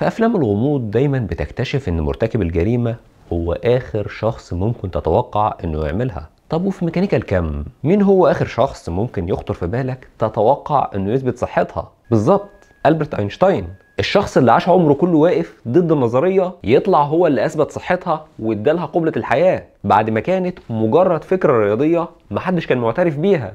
في أفلام الغموض دايما بتكتشف إن مرتكب الجريمة هو آخر شخص ممكن تتوقع إنه يعملها طب وفي ميكانيكا الكم مين هو آخر شخص ممكن يخطر في بالك تتوقع إنه يثبت صحتها بالظبط ألبرت أينشتاين الشخص اللي عاش عمره كله واقف ضد النظرية يطلع هو اللي أثبت صحتها وادالها قبلة الحياة بعد ما كانت مجرد فكرة رياضية محدش كان معترف بيها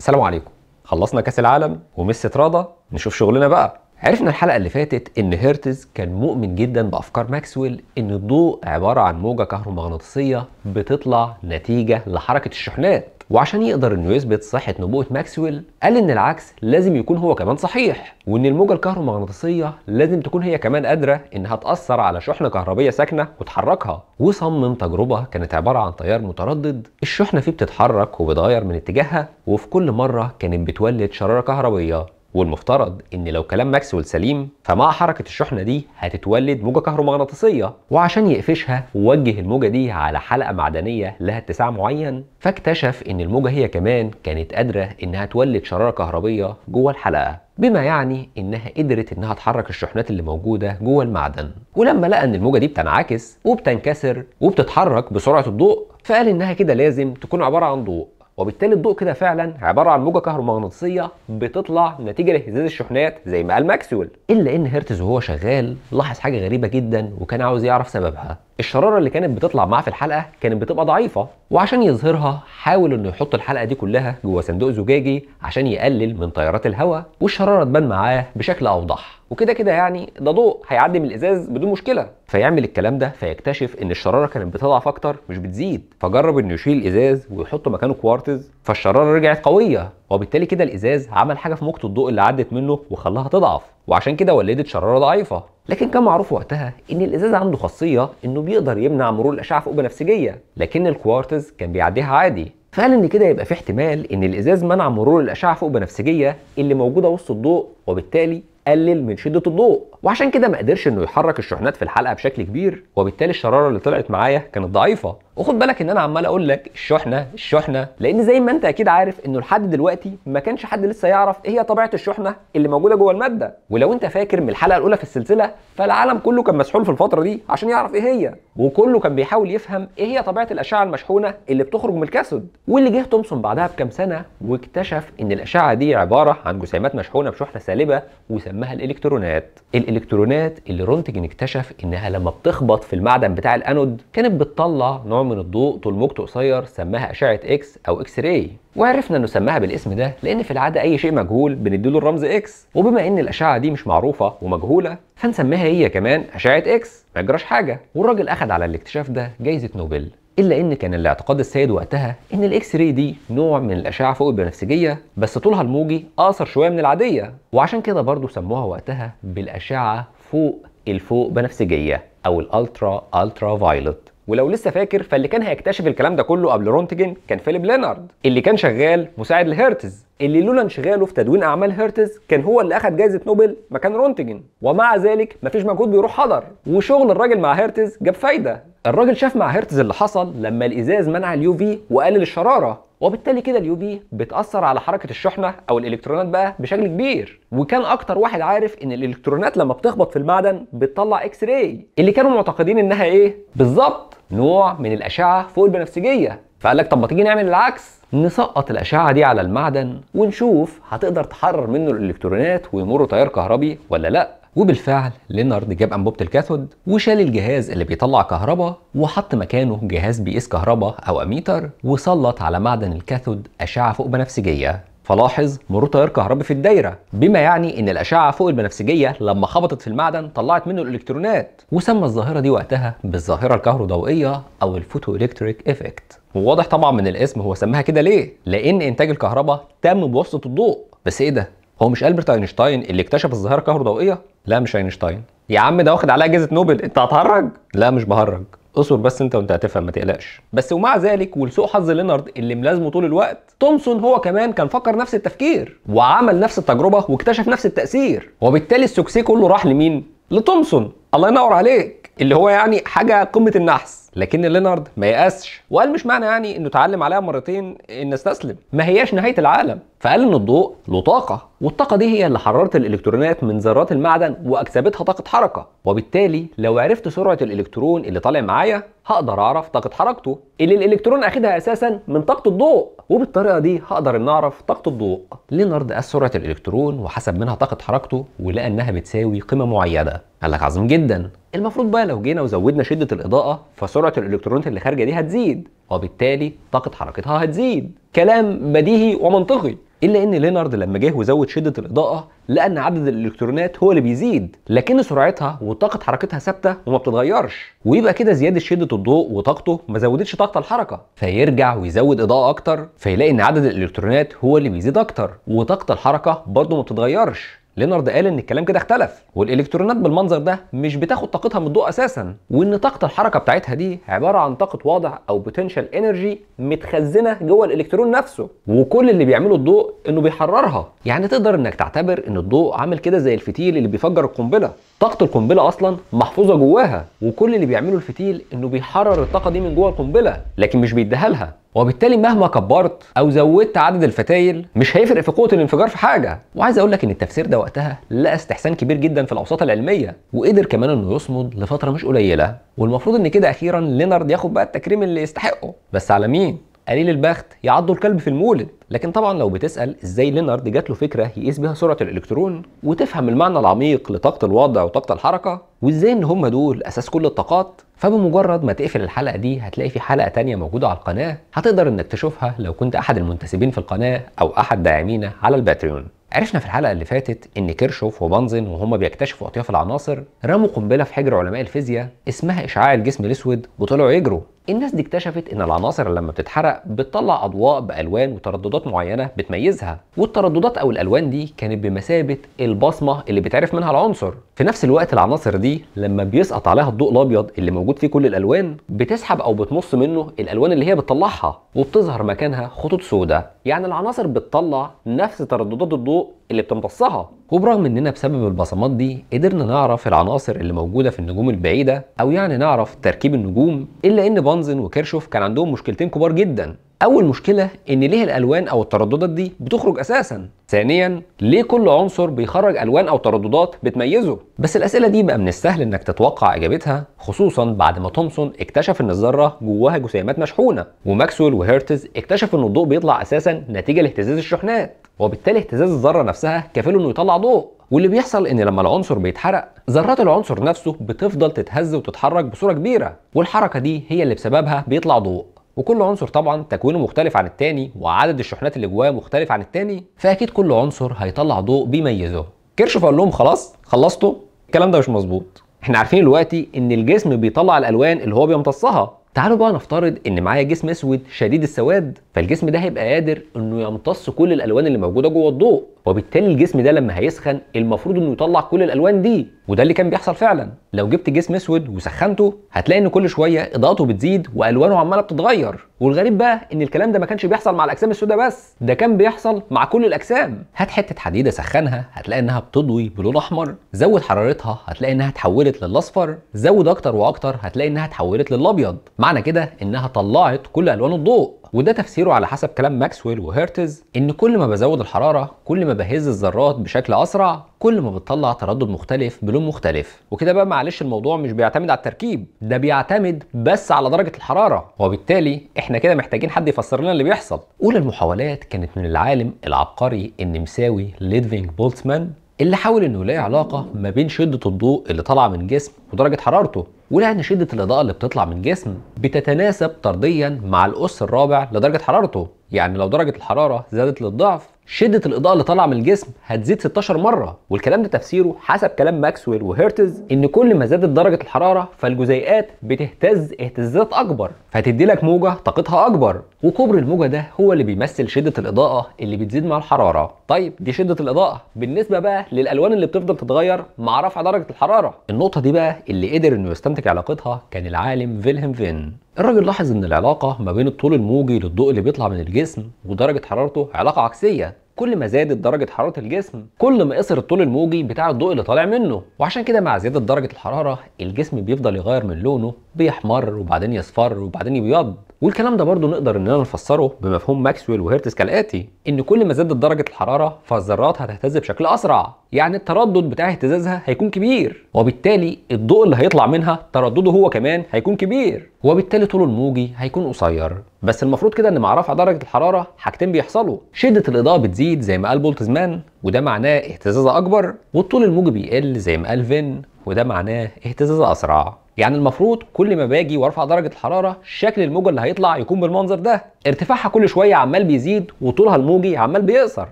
سلام عليكم خلصنا كاس العالم وميسي اتراضى نشوف شغلنا بقى عرفنا الحلقه اللي فاتت ان هيرتز كان مؤمن جدا بافكار ماكسويل ان الضوء عباره عن موجه كهرومغناطيسيه بتطلع نتيجه لحركه الشحنات وعشان يقدر انه يثبت صحه نبوءه ماكسويل قال ان العكس لازم يكون هو كمان صحيح وان الموجه الكهرومغناطيسيه لازم تكون هي كمان قادره انها تاثر على شحنه كهربيه ساكنه وتحركها وصمم تجربه كانت عباره عن تيار متردد الشحنه فيه بتتحرك وبتغير من اتجاهها وفي كل مره كانت بتولد شراره كهربيه والمفترض ان لو كلام ماكسويل سليم فمع حركه الشحنه دي هتتولد موجه كهرومغناطيسيه وعشان يقفشها وجه الموجه دي على حلقه معدنيه لها اتساع معين فاكتشف ان الموجه هي كمان كانت قادره انها تولد شراره كهربيه جوه الحلقه بما يعني انها قدرت انها تحرك الشحنات اللي موجوده جوه المعدن ولما لقى ان الموجه دي بتنعكس وبتنكسر وبتتحرك بسرعه الضوء فقال انها كده لازم تكون عباره عن ضوء وبالتالي الضوء كده فعلا عباره عن موجه كهرومغناطيسيه بتطلع نتيجه لاهتزاز الشحنات زي ما قال ماكسويل الا ان هرتز وهو شغال لاحظ حاجه غريبه جدا وكان عاوز يعرف سببها الشراره اللي كانت بتطلع معاه في الحلقه كانت بتبقى ضعيفه وعشان يظهرها حاول انه يحط الحلقه دي كلها جوه صندوق زجاجي عشان يقلل من تيارات الهواء والشراره تبان معاه بشكل اوضح وكده كده يعني ده ضوء هيعدي من الازاز بدون مشكله فيعمل الكلام ده فيكتشف ان الشراره كانت بتضعف اكتر مش بتزيد فجرب انه يشيل الازاز ويحط مكانه كوارتز فالشراره رجعت قويه وبالتالي كده الازاز عمل حاجه في موجه الضوء اللي عدت منه وخلاها تضعف وعشان كده ولدت شراره ضعيفه لكن كان معروف وقتها ان الازاز عنده خاصيه انه بيقدر يمنع مرور الاشعه فوق بنفسجيه لكن الكوارتز كان بيعديها عادي فقال ان كده يبقى في احتمال ان الازاز منع مرور الاشعه فوق بنفسجيه اللي موجوده وسط الضوء وبالتالي قلل من شده الضوء وعشان كده ما قدرش انه يحرك الشحنات في الحلقه بشكل كبير وبالتالي الشراره اللي طلعت معايا كانت ضعيفه وخد بالك ان انا عمال اقول لك الشحنه الشحنه لان زي ما انت اكيد عارف انه لحد دلوقتي ما كانش حد لسه يعرف ايه هي طبيعه الشحنه اللي موجوده جوه الماده ولو انت فاكر من الحلقه الاولى في السلسله فالعالم كله كان مسحول في الفتره دي عشان يعرف ايه هي وكله كان بيحاول يفهم ايه هي طبيعه الاشعه المشحونه اللي بتخرج من الكاثود واللي جه تومسون بعدها بكام سنه واكتشف ان الاشعه دي عباره عن جسيمات مشحونه بشحنه سالبه وسالبة بنسميها الالكترونات الالكترونات اللي رونتجن اكتشف انها لما بتخبط في المعدن بتاع الانود كانت بتطلع نوع من الضوء طول موجته قصير سماها اشعه اكس او اكس راي وعرفنا انه سماها بالاسم ده لان في العاده اي شيء مجهول بنديله الرمز اكس وبما ان الاشعه دي مش معروفه ومجهوله فنسميها هي كمان اشعه اكس ما يجراش حاجه والراجل اخذ على الاكتشاف ده جائزه نوبل الا ان كان الاعتقاد السائد وقتها ان الاكس راي دي نوع من الاشعه فوق البنفسجيه بس طولها الموجي اقصر شويه من العاديه وعشان كده برضو سموها وقتها بالاشعه فوق الفوق بنفسجيه او الالترا الترا فايلوت ولو لسه فاكر فاللي كان هيكتشف الكلام ده كله قبل رونتجن كان فيليب لينارد اللي كان شغال مساعد لهيرتز اللي لولا انشغاله في تدوين اعمال هيرتز كان هو اللي اخذ جائزه نوبل مكان رونتجن ومع ذلك مفيش مجهود بيروح حضر وشغل الراجل مع هيرتز جاب فايده الراجل شاف مع هيرتز اللي حصل لما الازاز منع اليو في وقلل الشراره وبالتالي كده اليو في بتاثر على حركه الشحنه او الالكترونات بقى بشكل كبير وكان اكتر واحد عارف ان الالكترونات لما بتخبط في المعدن بتطلع اكس راي اللي كانوا معتقدين انها ايه بالظبط نوع من الاشعه فوق البنفسجيه فقال لك طب ما تيجي نعمل العكس نسقط الأشعة دي على المعدن ونشوف هتقدر تحرر منه الإلكترونات ويمر تيار كهربي ولا لأ وبالفعل لينارد جاب انبوبه الكاثود وشال الجهاز اللي بيطلع كهرباء وحط مكانه جهاز بيقيس كهرباء او اميتر وسلط على معدن الكاثود اشعه فوق بنفسجيه فلاحظ مرور تيار كهربي في الدايره بما يعني ان الاشعه فوق البنفسجيه لما خبطت في المعدن طلعت منه الالكترونات وسمى الظاهره دي وقتها بالظاهره الكهروضوئيه او الفوتو الكتريك افكت وواضح طبعا من الاسم هو سماها كده ليه لان انتاج الكهرباء تم بواسطه الضوء بس ايه ده هو مش البرت اينشتاين اللي اكتشف الظاهره الكهروضوئيه لا مش اينشتاين يا عم ده واخد عليها جائزه نوبل انت هتهرج لا مش بهرج اصبر بس انت وانت هتفهم ما تقلقش بس ومع ذلك ولسوء حظ لينارد اللي ملازمه طول الوقت تومسون هو كمان كان فكر نفس التفكير وعمل نفس التجربه واكتشف نفس التاثير وبالتالي السوكسي كله راح لمين لتومسون الله ينور عليك اللي هو يعني حاجه قمه النحس لكن لينارد ما يأسش وقال مش معنى يعني انه اتعلم عليها مرتين ان استسلم ما هياش نهايه العالم فقال ان الضوء له طاقه والطاقه دي هي اللي حررت الالكترونات من ذرات المعدن واكسبتها طاقه حركه وبالتالي لو عرفت سرعه الالكترون اللي طالع معايا هقدر اعرف طاقه حركته اللي الالكترون اخدها اساسا من طاقه الضوء وبالطريقه دي هقدر ان اعرف طاقه الضوء لينارد قاس سرعه الالكترون وحسب منها طاقه حركته ولقى انها بتساوي قيمه معينه قال لك عظيم جدا المفروض بقى لو جينا وزودنا شده الاضاءه فسرعه سرعه الالكترونات اللي خارجه دي هتزيد وبالتالي طاقه حركتها هتزيد كلام بديهي ومنطقي الا ان لينارد لما جه وزود شده الاضاءه لقى ان عدد الالكترونات هو اللي بيزيد لكن سرعتها وطاقه حركتها ثابته وما بتتغيرش ويبقى كده زياده شده الضوء وطاقته ما زودتش طاقه الحركه فيرجع ويزود اضاءه اكتر فيلاقي ان عدد الالكترونات هو اللي بيزيد اكتر وطاقه الحركه برضه ما بتتغيرش لينارد قال ان الكلام كده اختلف والالكترونات بالمنظر ده مش بتاخد طاقتها من الضوء اساسا وان طاقه الحركه بتاعتها دي عباره عن طاقه واضع او بوتنشال انرجي متخزنه جوه الالكترون نفسه وكل اللي بيعمله الضوء انه بيحررها يعني تقدر انك تعتبر ان الضوء عامل كده زي الفتيل اللي بيفجر القنبله طاقه القنبله اصلا محفوظه جواها وكل اللي بيعمله الفتيل انه بيحرر الطاقه دي من جوه القنبله لكن مش بيديها لها وبالتالي مهما كبرت او زودت عدد الفتايل مش هيفرق في قوه الانفجار في حاجه وعايز اقول لك ان التفسير ده وقتها لقى استحسان كبير جدا في الاوساط العلميه وقدر كمان انه يصمد لفتره مش قليله والمفروض ان كده اخيرا لينارد ياخد بقى التكريم اللي يستحقه بس على مين قليل البخت يعضوا الكلب في المولد لكن طبعا لو بتسال ازاي لينارد جات له فكره يقيس بيها سرعه الالكترون وتفهم المعنى العميق لطاقه الوضع وطاقه الحركه وازاي ان هم دول اساس كل الطاقات فبمجرد ما تقفل الحلقه دي هتلاقي في حلقه تانية موجوده على القناه هتقدر انك تشوفها لو كنت احد المنتسبين في القناه او احد داعمينا على الباتريون عرفنا في الحلقه اللي فاتت ان كيرشوف وبنزن وهما بيكتشفوا اطياف العناصر رموا قنبله في حجر علماء الفيزياء اسمها اشعاع الجسم الاسود وطلعوا يجروا الناس دي اكتشفت ان العناصر لما بتتحرق بتطلع اضواء بالوان وترددات معينه بتميزها والترددات او الالوان دي كانت بمثابه البصمه اللي بيتعرف منها العنصر في نفس الوقت العناصر دي لما بيسقط عليها الضوء الابيض اللي موجود فيه كل الالوان بتسحب او بتمص منه الالوان اللي هي بتطلعها وبتظهر مكانها خطوط سوداء يعني العناصر بتطلع نفس ترددات الضوء اللي بتمتصها وبرغم اننا بسبب البصمات دي قدرنا نعرف العناصر اللي موجوده في النجوم البعيده او يعني نعرف تركيب النجوم الا ان بانزن وكيرشوف كان عندهم مشكلتين كبار جدا اول مشكله ان ليه الالوان او الترددات دي بتخرج اساسا ثانيا ليه كل عنصر بيخرج الوان او ترددات بتميزه بس الاسئله دي بقى من السهل انك تتوقع اجابتها خصوصا بعد ما تومسون اكتشف ان الذره جواها جسيمات مشحونه وماكسويل وهيرتز اكتشفوا ان الضوء بيطلع اساسا نتيجه لاهتزاز الشحنات وبالتالي اهتزاز الذره نفسها كفيل انه يطلع ضوء واللي بيحصل ان لما العنصر بيتحرق ذرات العنصر نفسه بتفضل تتهز وتتحرك بصوره كبيره والحركه دي هي اللي بسببها بيطلع ضوء وكل عنصر طبعا تكوينه مختلف عن التاني وعدد الشحنات اللي جواه مختلف عن التاني فاكيد كل عنصر هيطلع ضوء بيميزه كرشف قال لهم خلاص خلصتوا الكلام ده مش مظبوط احنا عارفين دلوقتي ان الجسم بيطلع الالوان اللي هو بيمتصها تعالوا بقى نفترض ان معايا جسم اسود شديد السواد فالجسم ده هيبقى قادر انه يمتص كل الالوان اللي موجوده جوه الضوء وبالتالي الجسم ده لما هيسخن المفروض انه يطلع كل الالوان دي وده اللي كان بيحصل فعلا لو جبت جسم اسود وسخنته هتلاقي ان كل شويه اضاءته بتزيد والوانه عماله بتتغير والغريب بقى ان الكلام ده ما كانش بيحصل مع الاجسام السوداء بس ده كان بيحصل مع كل الاجسام هات حته حديده سخنها هتلاقي انها بتضوي بلون احمر زود حرارتها هتلاقي انها اتحولت للاصفر زود اكتر واكتر هتلاقي انها اتحولت للابيض معنى كده انها طلعت كل الوان الضوء وده تفسيره على حسب كلام ماكسويل وهيرتز ان كل ما بزود الحراره كل ما بهز الذرات بشكل اسرع كل ما بتطلع تردد مختلف بلون مختلف وكده بقى معلش الموضوع مش بيعتمد على التركيب ده بيعتمد بس على درجه الحراره وبالتالي احنا كده محتاجين حد يفسر لنا اللي بيحصل اولى المحاولات كانت من العالم العبقري النمساوي ليدفينج بولتمان اللي حاول انه يلاقي علاقه ما بين شده الضوء اللي طالعه من جسم ودرجه حرارته ولأن شدة الإضاءة اللي بتطلع من الجسم بتتناسب طرديا مع الأس الرابع لدرجة حرارته يعني لو درجة الحرارة زادت للضعف شده الاضاءه اللي طالعه من الجسم هتزيد 16 مره والكلام ده تفسيره حسب كلام ماكسويل وهيرتز ان كل ما زادت درجه الحراره فالجزيئات بتهتز اهتزازات اكبر فهتدي لك موجه طاقتها اكبر وكبر الموجه ده هو اللي بيمثل شده الاضاءه اللي بتزيد مع الحراره طيب دي شده الاضاءه بالنسبه بقى للالوان اللي بتفضل تتغير مع رفع درجه الحراره النقطه دي بقى اللي قدر انه يستنتج علاقتها كان العالم فيلهم فين الراجل لاحظ ان العلاقه ما بين الطول الموجي للضوء اللي بيطلع من الجسم ودرجه حرارته علاقه عكسيه كل ما زادت درجة حرارة الجسم كل ما قصر الطول الموجي بتاع الضوء اللي طالع منه وعشان كده مع زيادة درجة الحرارة الجسم بيفضل يغير من لونه بيحمر وبعدين يصفر وبعدين يبيض والكلام ده برضو نقدر اننا نفسره بمفهوم ماكسويل وهيرتز كالاتي ان كل ما زادت درجه الحراره فالذرات هتهتز بشكل اسرع يعني التردد بتاع اهتزازها هيكون كبير وبالتالي الضوء اللي هيطلع منها تردده هو كمان هيكون كبير وبالتالي طوله الموجي هيكون قصير بس المفروض كده ان مع رفع درجه الحراره حاجتين بيحصلوا شده الاضاءه بتزيد زي ما قال بولتزمان وده معناه اهتزازها اكبر والطول الموجي بيقل زي ما قال فين وده معناه اهتزاز اسرع يعني المفروض كل ما باجي وارفع درجه الحراره شكل الموجه اللي هيطلع يكون بالمنظر ده ارتفاعها كل شويه عمال بيزيد وطولها الموجي عمال بيقصر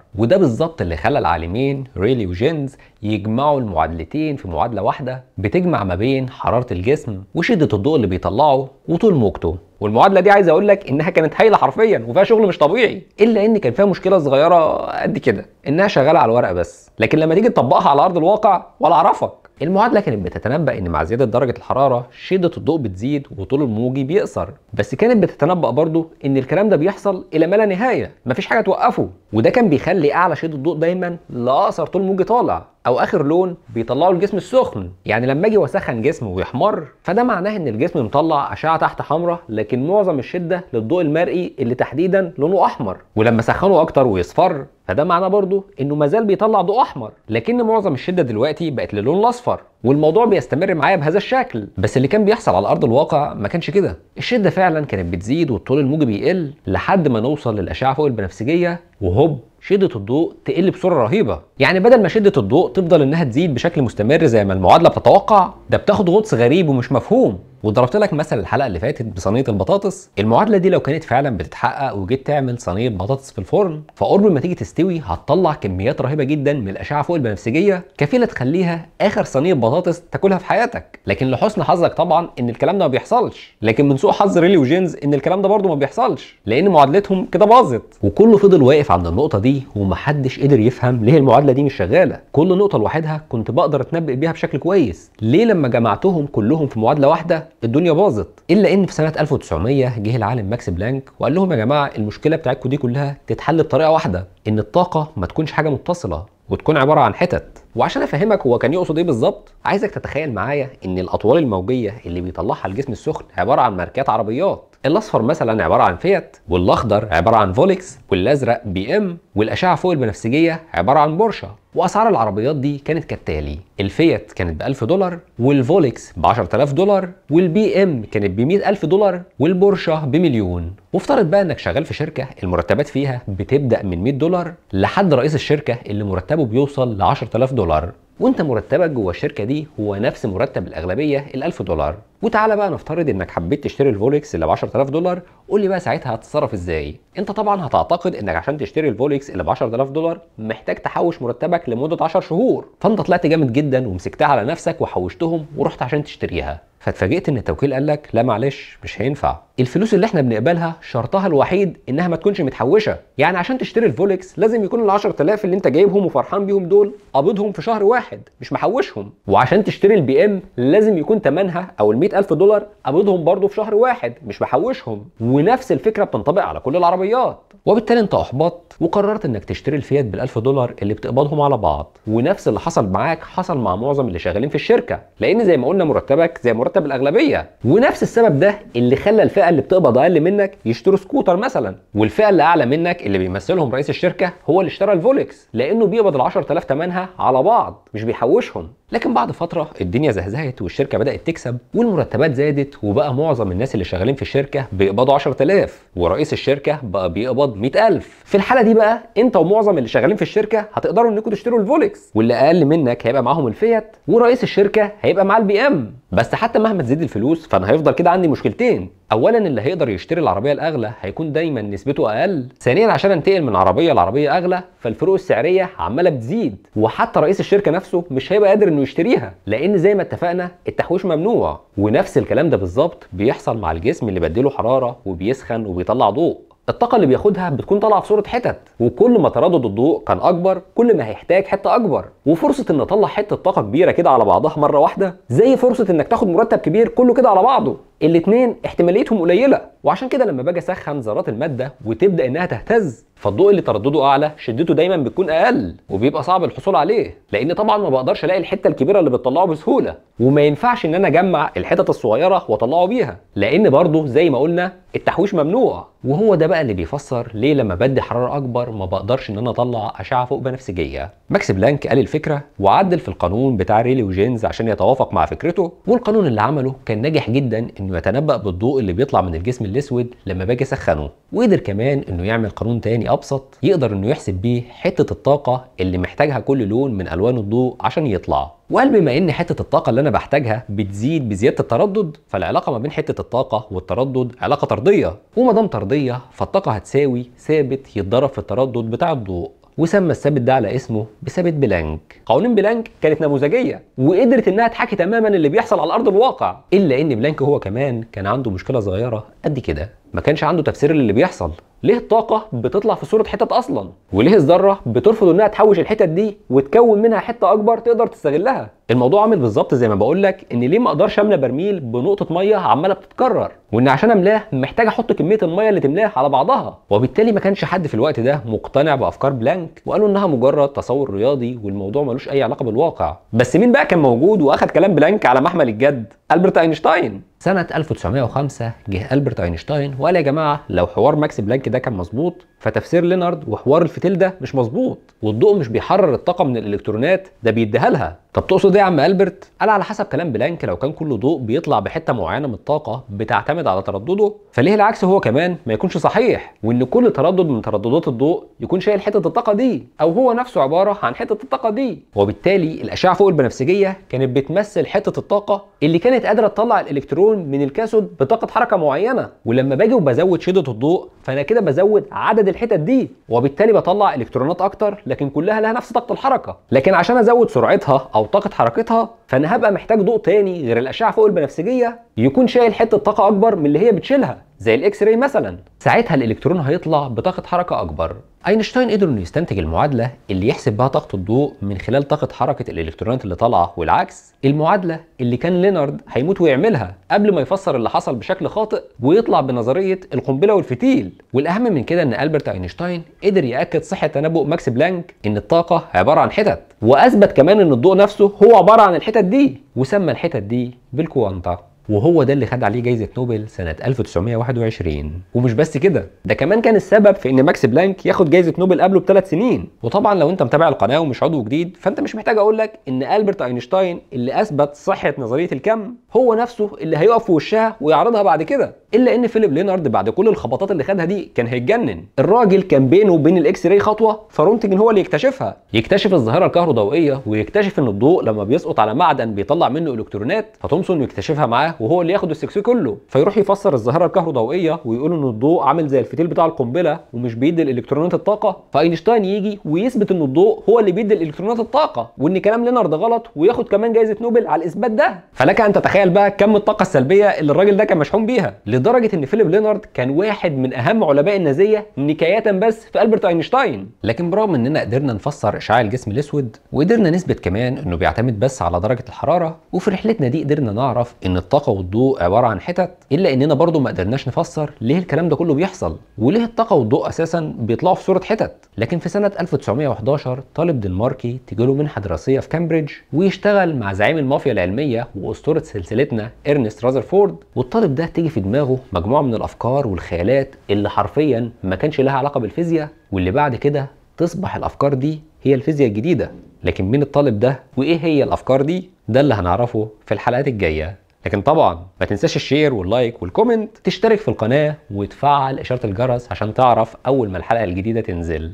وده بالظبط اللي خلى العالمين ريلي وجينز يجمعوا المعادلتين في معادله واحده بتجمع ما بين حراره الجسم وشده الضوء اللي بيطلعه وطول موجته والمعادله دي عايز اقول لك انها كانت هايله حرفيا وفيها شغل مش طبيعي الا ان كان فيها مشكله صغيره قد كده انها شغاله على الورق بس لكن لما تيجي تطبقها على ارض الواقع ولا اعرفك المعادله كانت بتتنبأ ان مع زياده درجه الحراره شده الضوء بتزيد وطول الموجي بيقصر بس كانت بتتنبأ برضه ان الكلام ده بيحصل الى ما لا نهايه مفيش حاجه توقفه وده كان بيخلي اعلى شده الضوء دايما لاقصر طول موجي طالع او اخر لون بيطلعه الجسم السخن يعني لما اجي واسخن جسم ويحمر فده معناه ان الجسم مطلع اشعه تحت حمراء لكن معظم الشده للضوء المرئي اللي تحديدا لونه احمر ولما سخنه اكتر ويصفر فده معناه برضه انه مازال بيطلع ضوء احمر لكن معظم الشده دلوقتي بقت للون الاصفر والموضوع بيستمر معايا بهذا الشكل بس اللي كان بيحصل على ارض الواقع ما كانش كده الشده فعلا كانت بتزيد والطول الموجي بيقل لحد ما نوصل للاشعه فوق البنفسجيه وهوب شده الضوء تقل بسرعه رهيبه يعني بدل ما شده الضوء تفضل انها تزيد بشكل مستمر زي ما المعادله بتتوقع ده بتاخد غطس غريب ومش مفهوم وضربت لك مثل الحلقه اللي فاتت بصينيه البطاطس المعادله دي لو كانت فعلا بتتحقق وجيت تعمل صينيه بطاطس في الفرن فقرب ما تيجي تستوي هتطلع كميات رهيبه جدا من الاشعه فوق البنفسجيه كفيله تخليها اخر صينيه بطاطس تاكلها في حياتك لكن لحسن حظك طبعا ان الكلام ده ما بيحصلش لكن من سوء حظ ريلي وجينز ان الكلام ده برضه ما بيحصلش لان معادلتهم كده باظت وكله فضل واقف عند النقطه دي ومحدش قدر يفهم ليه المعادله المعادله دي مش شغاله كل نقطه لوحدها كنت بقدر اتنبأ بيها بشكل كويس ليه لما جمعتهم كلهم في معادله واحده الدنيا باظت الا ان في سنه 1900 جه العالم ماكس بلانك وقال لهم يا جماعه المشكله بتاعتكم دي كلها تتحل بطريقه واحده ان الطاقه ما تكونش حاجه متصله وتكون عباره عن حتت وعشان افهمك هو كان يقصد ايه بالظبط عايزك تتخيل معايا ان الاطوال الموجيه اللي بيطلعها الجسم السخن عباره عن ماركات عربيات الاصفر مثلا عباره عن فيات والاخضر عباره عن فولكس والازرق بي ام والاشعه فوق البنفسجيه عباره عن بورشا واسعار العربيات دي كانت كالتالي الفيات كانت ب 1000 دولار والفولكس ب 10000 دولار والبي ام كانت ب 100000 دولار والبورشة بمليون وافترض بقى انك شغال في شركه المرتبات فيها بتبدا من 100 دولار لحد رئيس الشركه اللي مرتبه بيوصل ل 10000 دولار وانت مرتبك جوه الشركه دي هو نفس مرتب الاغلبيه ال 1000 دولار وتعالى بقى نفترض انك حبيت تشتري الفولكس اللي ب 10000 دولار قول لي بقى ساعتها هتتصرف ازاي انت طبعا هتعتقد انك عشان تشتري الفولكس اللي ب 10000 دولار محتاج تحوش مرتبك لمده 10 شهور فانت طلعت جامد جدا ومسكتها على نفسك وحوشتهم ورحت عشان تشتريها فاتفاجئت ان التوكيل قال لك لا معلش مش هينفع الفلوس اللي احنا بنقبلها شرطها الوحيد انها ما تكونش متحوشه يعني عشان تشتري الفولكس لازم يكون ال 10000 اللي انت جايبهم وفرحان بيهم دول قابضهم في شهر واحد مش محوشهم وعشان تشتري البي ام لازم يكون ثمنها او ال 100000 دولار قابضهم برضه في شهر واحد مش محوشهم ونفس الفكره بتنطبق على كل العربيات وبالتالي انت احبطت وقررت انك تشتري الفيات بال1000 دولار اللي بتقبضهم على بعض ونفس اللي حصل معاك حصل مع معظم اللي شغالين في الشركه لان زي ما قلنا مرتبك زي مرتب الاغلبيه ونفس السبب ده اللي خلى الفئه اللي بتقبض اقل منك يشتروا سكوتر مثلا والفئه اللي اعلى منك اللي بيمثلهم رئيس الشركه هو اللي اشترى الفولكس لانه بيقبض ال10000 تمنها على بعض مش بيحوشهم لكن بعد فتره الدنيا زهزهت والشركه بدات تكسب والمرتبات زادت وبقى معظم الناس اللي شغالين في الشركه بيقبضوا 10000 ورئيس الشركه بقى بيقبض 100000 في الحاله دي بقى انت ومعظم اللي شغالين في الشركه هتقدروا انكم تشتروا الفولكس واللي اقل منك هيبقى معاهم الفيات ورئيس الشركه هيبقى معاه البي ام بس حتى مهما تزيد الفلوس فانا هيفضل كده عندي مشكلتين اولا اللي هيقدر يشتري العربيه الاغلى هيكون دايما نسبته اقل ثانيا عشان انتقل من عربيه لعربيه اغلى فالفروق السعريه عماله بتزيد وحتى رئيس الشركه نفسه مش هيبقى قادر انه يشتريها لان زي ما اتفقنا التحويش ممنوع ونفس الكلام ده بالظبط بيحصل مع الجسم اللي بديله حراره وبيسخن وبيطلع ضوء الطاقه اللي بياخدها بتكون طالعه في صوره حتت وكل ما تردد الضوء كان اكبر كل ما هيحتاج حته اكبر وفرصه ان اطلع حته طاقه كبيره كده على بعضها مره واحده زي فرصه انك تاخد مرتب كبير كله كده على بعضه الاثنين احتماليتهم قليله وعشان كده لما باجي اسخن ذرات الماده وتبدا انها تهتز فالضوء اللي تردده اعلى شدته دايما بتكون اقل وبيبقى صعب الحصول عليه لان طبعا ما بقدرش الاقي الحته الكبيره اللي بتطلعه بسهوله وما ينفعش ان انا اجمع الحتت الصغيره واطلعه بيها لان برضه زي ما قلنا التحويش ممنوع وهو ده بقى اللي بيفسر ليه لما بدي حراره اكبر ما بقدرش ان انا اطلع اشعه فوق بنفسجيه ماكس بلانك قال الفكره وعدل في القانون بتاع ريلي وجينز عشان يتوافق مع فكرته والقانون اللي عمله كان ناجح جدا ان بتنبأ بالضوء اللي بيطلع من الجسم الاسود لما باجي اسخنه وقدر كمان انه يعمل قانون تاني ابسط يقدر انه يحسب بيه حتة الطاقة اللي محتاجها كل لون من الوان الضوء عشان يطلع وقال بما ان حته الطاقه اللي انا بحتاجها بتزيد بزياده التردد فالعلاقه ما بين حته الطاقه والتردد علاقه طرديه وما دام طرديه فالطاقه هتساوي ثابت يتضرب في التردد بتاع الضوء وسمى الثابت ده على اسمه بثابت بلانك قوانين بلانك كانت نموذجيه وقدرت انها تحكي تماما اللي بيحصل على ارض الواقع الا ان بلانك هو كمان كان عنده مشكله صغيره قد كده ما كانش عنده تفسير للي بيحصل ليه الطاقه بتطلع في صوره حتت اصلا وليه الذره بترفض انها تحوش الحتت دي وتكون منها حته اكبر تقدر تستغلها الموضوع عامل بالظبط زي ما بقول لك ان ليه ما اقدرش املى برميل بنقطه ميه عماله بتتكرر وان عشان املاه محتاج احط كميه الميه اللي تملاه على بعضها وبالتالي ما كانش حد في الوقت ده مقتنع بافكار بلانك وقالوا انها مجرد تصور رياضي والموضوع ملوش اي علاقه بالواقع بس مين بقى كان موجود واخد كلام بلانك على محمل الجد البرت اينشتاين سنه 1905 جه البرت اينشتاين وقال يا جماعه لو حوار ماكس بلانك ده كان مظبوط فتفسير لينارد وحوار الفتيل ده مش مظبوط والضوء مش بيحرر الطاقه من الالكترونات ده بيديها لها طب تقصد ايه يا عم البرت قال على حسب كلام بلانك لو كان كل ضوء بيطلع بحته معينه من الطاقه بتعتمد على تردده فليه العكس هو كمان ما يكونش صحيح وان كل تردد من ترددات الضوء يكون شايل حته الطاقه دي او هو نفسه عباره عن حته الطاقه دي وبالتالي الاشعه فوق البنفسجيه كانت بتمثل حته الطاقه اللي كانت قادره تطلع الالكترون من الكاثود بطاقه حركه معينه ولما باجي وبزود شده الضوء فانا كده كده بزود عدد الحتت دي وبالتالي بطلع الكترونات اكتر لكن كلها لها نفس طاقه الحركه لكن عشان ازود سرعتها او طاقه حركتها فانا هبقى محتاج ضوء تاني غير الاشعه فوق البنفسجيه يكون شايل حته طاقه اكبر من اللي هي بتشيلها زي الاكس راي مثلا ساعتها الالكترون هيطلع بطاقه حركه اكبر اينشتاين قدر انه يستنتج المعادله اللي يحسب بها طاقه الضوء من خلال طاقه حركه الالكترونات اللي طالعه والعكس المعادله اللي كان لينارد هيموت ويعملها قبل ما يفسر اللي حصل بشكل خاطئ ويطلع بنظريه القنبله والفتيل والاهم من كده ان البرت اينشتاين قدر ياكد صحه تنبؤ ماكس بلانك ان الطاقه عباره عن حتت واثبت كمان ان الضوء نفسه هو عباره عن الحتت دي وسمى الحتت دي بالكوانتا وهو ده اللي خد عليه جايزه نوبل سنه 1921 ومش بس كده ده كمان كان السبب في ان ماكس بلانك ياخد جايزه نوبل قبله بثلاث سنين وطبعا لو انت متابع القناه ومش عضو جديد فانت مش محتاج اقول لك ان البرت اينشتاين اللي اثبت صحه نظريه الكم هو نفسه اللي هيقف في وشها ويعرضها بعد كده الا ان فيليب لينارد بعد كل الخبطات اللي خدها دي كان هيتجنن الراجل كان بينه وبين الاكس راي خطوه فرونتجن هو اللي يكتشفها يكتشف الظاهره الكهروضوئيه ويكتشف ان الضوء لما بيسقط على معدن بيطلع منه الكترونات فتومسون يكتشفها معاه وهو اللي ياخد السكسو كله فيروح يفسر الظاهره الكهروضوئيه ويقول ان الضوء عامل زي الفتيل بتاع القنبله ومش بيدي الالكترونات الطاقه فاينشتاين يجي ويثبت ان الضوء هو اللي بيدي الالكترونات الطاقه وان كلام لينارد غلط وياخد كمان جائزه نوبل على الاثبات ده فلك ان تتخيل بقى كم الطاقه السلبيه اللي الراجل ده كان مشحون بيها لدرجه ان فيليب لينارد كان واحد من اهم علماء النازيه نكايه بس في البرت اينشتاين لكن برغم اننا قدرنا نفسر اشعاع الجسم الاسود وقدرنا نثبت كمان انه بيعتمد بس على درجه الحراره وفي رحلتنا دي قدرنا نعرف ان الطاقه والضوء عباره عن حتت الا اننا برضه ما قدرناش نفسر ليه الكلام ده كله بيحصل وليه الطاقه والضوء اساسا بيطلعوا في صوره حتت لكن في سنه 1911 طالب دنماركي تجيله منحه دراسيه في كامبريدج ويشتغل مع زعيم المافيا العلميه واسطوره سلسلتنا ارنست رازرفورد والطالب ده تيجي في دماغه دماغه مجموعه من الافكار والخيالات اللي حرفيا ما كانش لها علاقه بالفيزياء واللي بعد كده تصبح الافكار دي هي الفيزياء الجديده لكن مين الطالب ده وايه هي الافكار دي ده اللي هنعرفه في الحلقات الجايه لكن طبعا ما تنساش الشير واللايك والكومنت تشترك في القناه وتفعل اشاره الجرس عشان تعرف اول ما الحلقه الجديده تنزل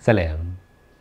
سلام